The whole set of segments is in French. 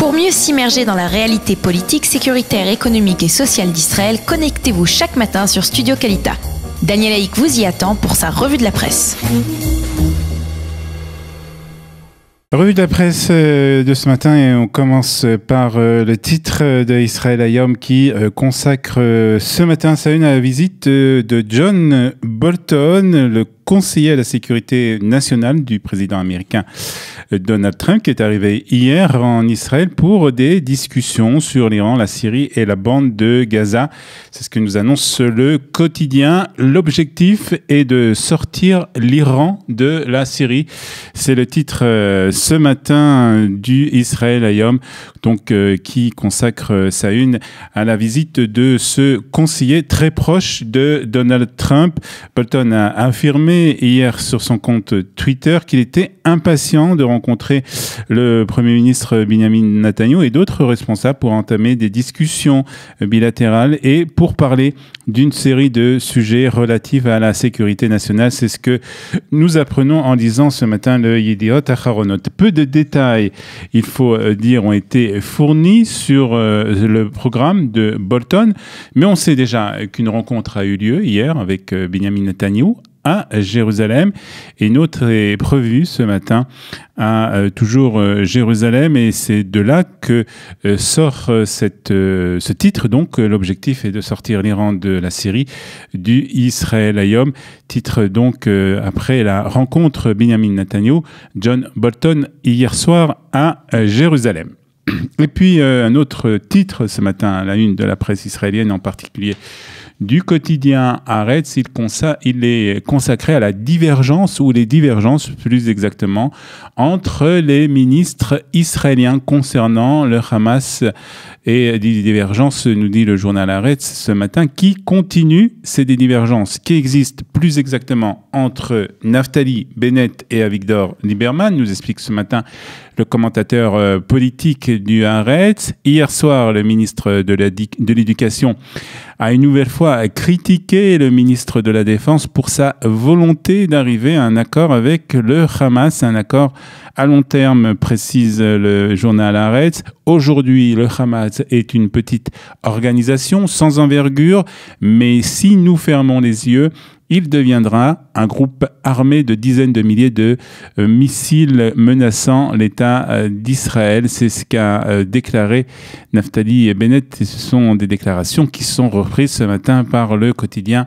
Pour mieux s'immerger dans la réalité politique, sécuritaire, économique et sociale d'Israël, connectez-vous chaque matin sur Studio Qualita. Daniel Haïk vous y attend pour sa revue de la presse. Revue de la presse euh, de ce matin et on commence par euh, le titre euh, de Israël Ayom qui consacre ce matin sa une à la visite de John Bolton, le conseiller à la sécurité nationale du président américain euh, Donald Trump, qui est arrivé hier en Israël pour des discussions sur l'Iran, la Syrie et la bande de Gaza. C'est ce que nous annonce le quotidien. L'objectif est de sortir l'Iran de la Syrie. C'est le titre euh, ce matin du Israël Ayom, donc euh, qui consacre sa une à la visite de ce conseiller très proche de Donald Trump. Bolton a affirmé hier sur son compte Twitter qu'il était impatient de rencontrer le Premier ministre Benjamin Netanyahu et d'autres responsables pour entamer des discussions bilatérales et pour parler d'une série de sujets relatifs à la sécurité nationale. C'est ce que nous apprenons en lisant ce matin le Yediot Acharonot. Peu de détails, il faut euh, dire, ont été fournis sur euh, le programme de Bolton, mais on sait déjà qu'une rencontre a eu lieu hier avec euh, Benjamin Netanyahu à Jérusalem. Et une autre est prévue ce matin à euh, toujours euh, Jérusalem. Et c'est de là que euh, sort cette, ce titre. Donc, l'objectif est de sortir l'Iran de la Syrie du Israël Ayom. Titre donc après la rencontre Benjamin Netanyahu, John Bolton hier soir à Jérusalem. Et puis un autre titre ce matin la une de la presse israélienne en particulier du quotidien à Retz, il, il est consacré à la divergence ou les divergences plus exactement entre les ministres israéliens concernant le Hamas et euh, des divergences, nous dit le journal arrête ce matin, qui continue, ces divergences qui existent plus exactement entre Naftali Bennett et Avigdor Lieberman, nous explique ce matin le commentateur euh, politique du Haaretz. Hier soir, le ministre de l'Éducation a une nouvelle fois critiqué le ministre de la Défense pour sa volonté d'arriver à un accord avec le Hamas, un accord à long terme, précise le journal Haaretz, aujourd'hui le Hamas est une petite organisation sans envergure, mais si nous fermons les yeux, il deviendra un groupe armé de dizaines de milliers de euh, missiles menaçant l'État euh, d'Israël. C'est ce qu'a euh, déclaré Naftali Bennett. Et ce sont des déclarations qui sont reprises ce matin par le quotidien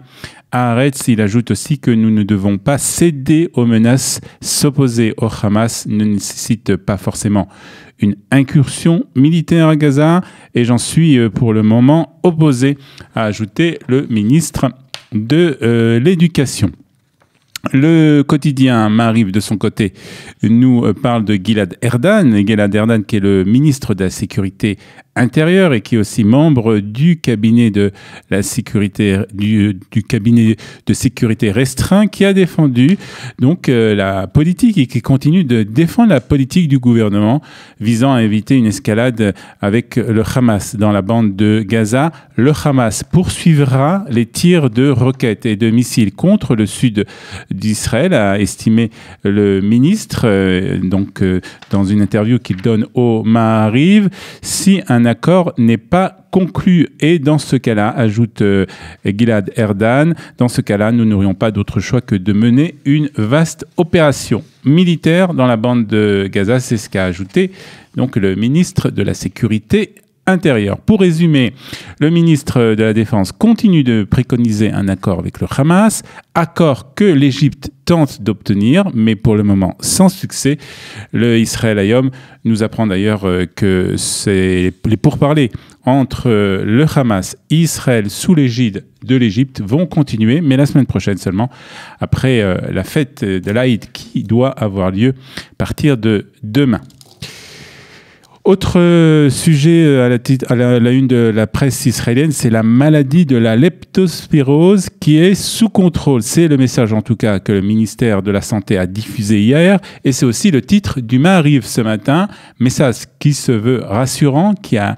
Aretz, il ajoute aussi que nous ne devons pas céder aux menaces. S'opposer au Hamas ne nécessite pas forcément une incursion militaire à Gaza et j'en suis euh, pour le moment opposé, a ajouté le ministre de euh, l'Éducation. Le quotidien m'arrive de son côté, nous euh, parle de Gilad Erdan. Gilad Erdan, qui est le ministre de la Sécurité intérieur et qui est aussi membre du cabinet de la sécurité du, cabinet de sécurité restreint qui a défendu donc euh, la politique et qui continue de défendre la politique du gouvernement visant à éviter une escalade avec le Hamas dans la bande de Gaza. Le Hamas poursuivra les tirs de roquettes et de missiles contre le sud d'Israël, a estimé le ministre euh, donc euh, dans une interview qu'il donne au Maariv Si un un accord n'est pas conclu. Et dans ce cas-là, ajoute euh, Gilad Erdan, dans ce cas-là, nous n'aurions pas d'autre choix que de mener une vaste opération militaire dans la bande de Gaza. C'est ce qu'a ajouté donc le ministre de la Sécurité pour résumer, le ministre de la Défense continue de préconiser un accord avec le Hamas, accord que l'Égypte tente d'obtenir, mais pour le moment sans succès. Le Israël Ayom nous apprend d'ailleurs euh, que les pourparlers entre euh, le Hamas et Israël sous l'égide de l'Égypte vont continuer, mais la semaine prochaine seulement, après euh, la fête de l'Aïd qui doit avoir lieu à partir de demain. Autre sujet euh, à la, une de la presse israélienne, c'est la maladie de la leptospirose qui est sous contrôle. C'est le message en tout cas que le ministère de la Santé a diffusé hier et c'est aussi le titre du arrive ce matin, message qui se veut rassurant, qui a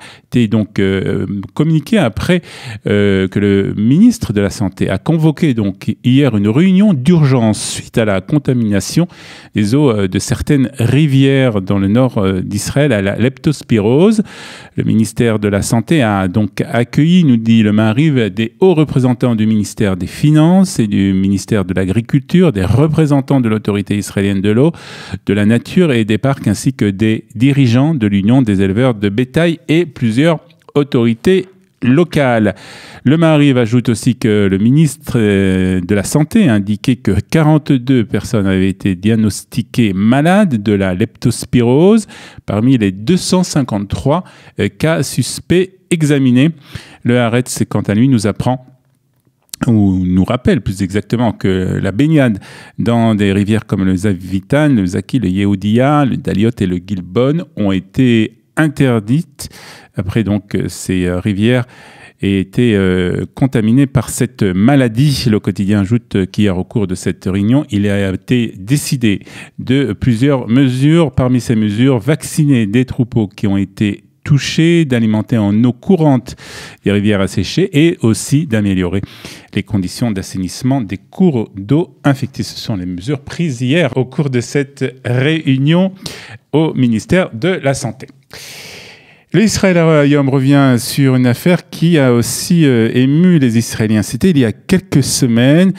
donc euh, communiqué après euh, que le ministre de la Santé a convoqué donc hier une réunion d'urgence suite à la contamination des eaux euh, de certaines rivières dans le nord d'Israël à la leptospirose. Le ministère de la Santé a donc accueilli, nous dit le Marive, des hauts représentants du ministère des Finances et du ministère de l'Agriculture, des représentants de l'autorité israélienne de l'eau, de la nature et des parcs ainsi que des dirigeants de l'Union des éleveurs de bétail et plusieurs autorité locale. Le Marie ajoute aussi que le ministre euh, de la Santé a indiqué que 42 personnes avaient été diagnostiquées malades de la leptospirose parmi les 253 euh, cas suspects examinés. Le Haaretz, quant à lui, nous apprend ou nous rappelle plus exactement que la baignade dans des rivières comme le Zavitan, le Zaki, le Yehudia, le Daliot et le Gilbon ont été interdites après donc ces euh, rivières aient été euh, contaminées par cette maladie. Le quotidien ajoute euh, qu'hier, au cours de cette réunion, il a été décidé de plusieurs mesures. Parmi ces mesures, vacciner des troupeaux qui ont été touchés, d'alimenter en eau courante les rivières asséchées et aussi d'améliorer les conditions d'assainissement des cours d'eau infectés. Ce sont les mesures prises hier au cours de cette réunion au ministère de la Santé. L'Israël revient sur une affaire qui a aussi euh, ému les Israéliens. C'était il y a quelques semaines.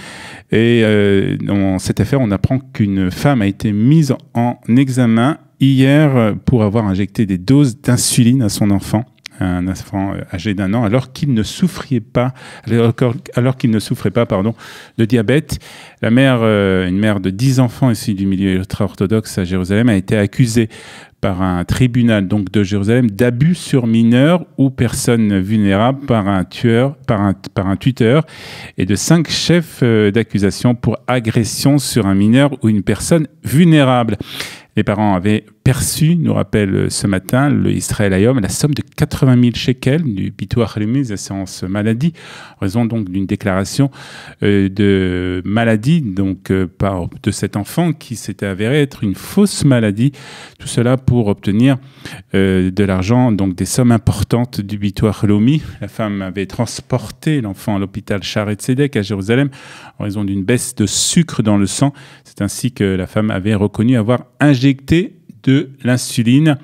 Et euh, dans cette affaire, on apprend qu'une femme a été mise en examen hier pour avoir injecté des doses d'insuline à son enfant un enfant euh, âgé d'un an, alors qu'il ne souffrait pas, alors, qu'il ne souffrait pas, pardon, de diabète. La mère, euh, une mère de dix enfants ici du milieu ultra-orthodoxe à Jérusalem, a été accusée par un tribunal donc de Jérusalem d'abus sur mineurs ou personnes vulnérables par un tueur, par un, par un tuteur, et de cinq chefs euh, d'accusation pour agression sur un mineur ou une personne vulnérable. Les parents avaient perçu, nous rappelle euh, ce matin le Israël Ayom, la somme de 80 000 shekels du Lumi, des séance maladie, en raison donc d'une déclaration euh, de maladie donc euh, par, de cet enfant qui s'était avéré être une fausse maladie. Tout cela pour obtenir de l'argent, donc des sommes importantes du Pitoua Lomi. La femme avait transporté l'enfant à l'hôpital Sharet Sedek à Jérusalem en raison d'une baisse de sucre dans le sang. C'est ainsi que la femme avait reconnu avoir injecté de l'insuline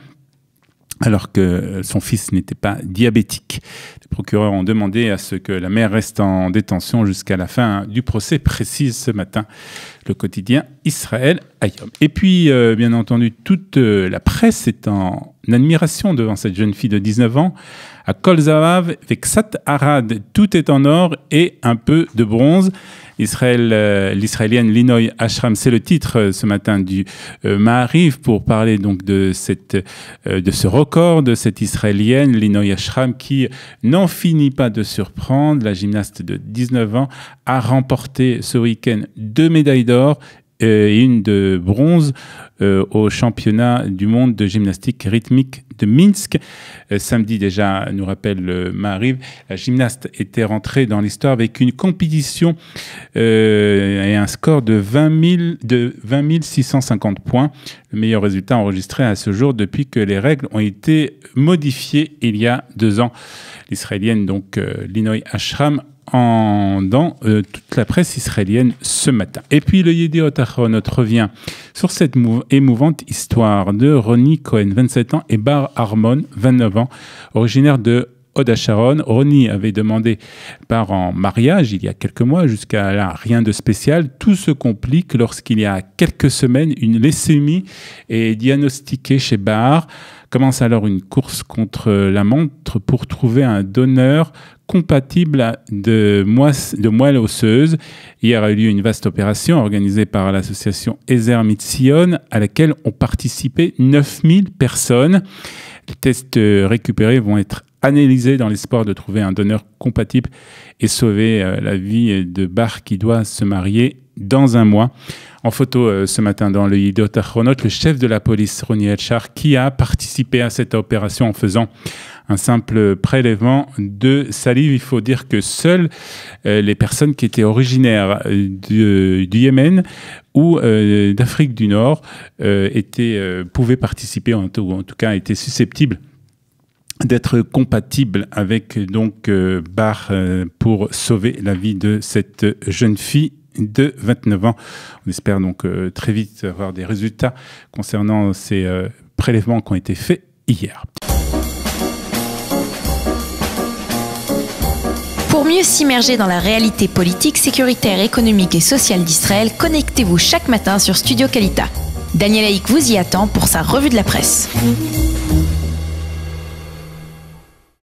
alors que son fils n'était pas diabétique. Les procureurs ont demandé à ce que la mère reste en détention jusqu'à la fin du procès, précise ce matin le quotidien Israël Ayom. Et puis, euh, bien entendu, toute euh, la presse est en admiration devant cette jeune fille de 19 ans. À Kolzavav, sat Arad, tout est en or et un peu de bronze. Israël, euh, l'israélienne Linoy Ashram, c'est le titre euh, ce matin du euh, Maariv pour parler donc de cette, de ce record de cette israélienne Linoy Ashram qui n'en finit pas de surprendre. La gymnaste de 19 ans a remporté ce week-end deux médailles d'or et une de bronze euh, au championnat du monde de gymnastique rythmique de Minsk. Euh, samedi déjà, nous rappelle euh, la gymnaste était rentrée dans l'histoire avec une compétition euh, et un score de 20, de 20 650 points le meilleur résultat enregistré à ce jour depuis que les règles ont été modifiées il y a deux ans. L'israélienne, donc euh, Linoy Ashram, en, dans euh, toute la presse israélienne ce matin. Et puis le Yedioth Ahronot revient sur cette émouvante histoire de Ronnie Cohen, 27 ans, et Bar Harmon, 29 ans, originaire de Oda Sharon. Ronnie avait demandé par en mariage il y a quelques mois, jusqu'à là rien de spécial. Tout se complique lorsqu'il y a quelques semaines, une leucémie est diagnostiquée chez Barr. Commence alors une course contre la montre pour trouver un donneur compatible de, moelle osseuse. Hier a eu lieu une vaste opération organisée par l'association Ezer Sion à laquelle ont participé 9000 personnes. Les tests récupérés vont être analysé dans l'espoir de trouver un donneur compatible et sauver euh, la vie de Bar qui doit se marier dans un mois. En photo euh, ce matin dans le Yidot le chef de la police, Ronnie Elchar, qui a participé à cette opération en faisant un simple prélèvement de salive. Il faut dire que seules euh, les personnes qui étaient originaires du, Yémen ou d'Afrique du Nord étaient, pouvaient participer, en tout, ou en tout cas étaient susceptibles d'être compatible avec donc euh, euh, pour sauver la vie de cette jeune fille de 29 ans. On espère donc euh, très vite avoir des résultats concernant ces prélèvements qui ont été faits hier. Pour mieux s'immerger dans la réalité politique, sécuritaire, économique et sociale d'Israël, connectez-vous chaque matin sur Studio Qualita. Daniel Haïk vous y attend pour sa revue de la presse.